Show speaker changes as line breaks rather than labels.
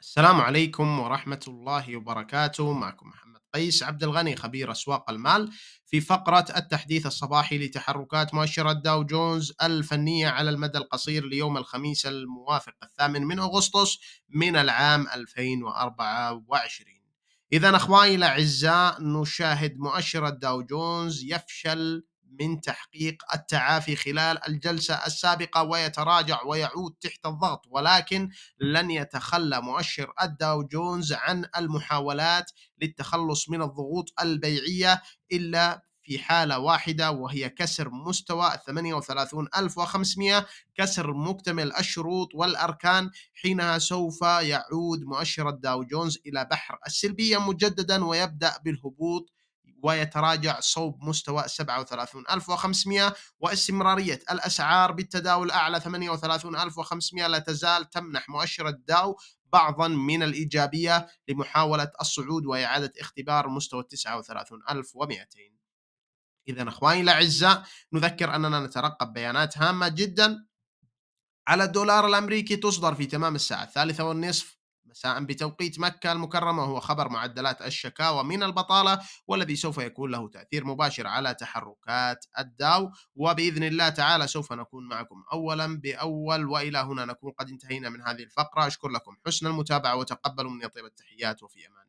السلام عليكم ورحمة الله وبركاته معكم محمد قيس عبد الغني خبير أسواق المال في فقرة التحديث الصباحي لتحركات مؤشر الداو جونز الفنية على المدى القصير ليوم الخميس الموافق الثامن من أغسطس من العام 2024 إذا أخواني الأعزاء نشاهد مؤشر الداو جونز يفشل من تحقيق التعافي خلال الجلسة السابقة ويتراجع ويعود تحت الضغط ولكن لن يتخلى مؤشر الداو جونز عن المحاولات للتخلص من الضغوط البيعية إلا في حالة واحدة وهي كسر مستوى 38500 كسر مكتمل الشروط والأركان حينها سوف يعود مؤشر الداو جونز إلى بحر السلبية مجددا ويبدأ بالهبوط ويتراجع صوب مستوى 37500 واستمرارية الأسعار بالتداول أعلى 38500 لا تزال تمنح مؤشر الداو بعضا من الإيجابية لمحاولة الصعود وإعادة اختبار مستوى 39200 إذا أخواني الأعزاء نذكر أننا نترقب بيانات هامة جدا على الدولار الأمريكي تصدر في تمام الساعة الثالثة والنصف ساء بتوقيت مكة المكرمة وهو خبر معدلات الشكاوى من البطالة والذي سوف يكون له تأثير مباشر على تحركات الداو وبإذن الله تعالى سوف نكون معكم أولا بأول وإلى هنا نكون قد انتهينا من هذه الفقرة أشكر لكم حسن المتابعة وتقبلوا مني طيب التحيات وفي أمان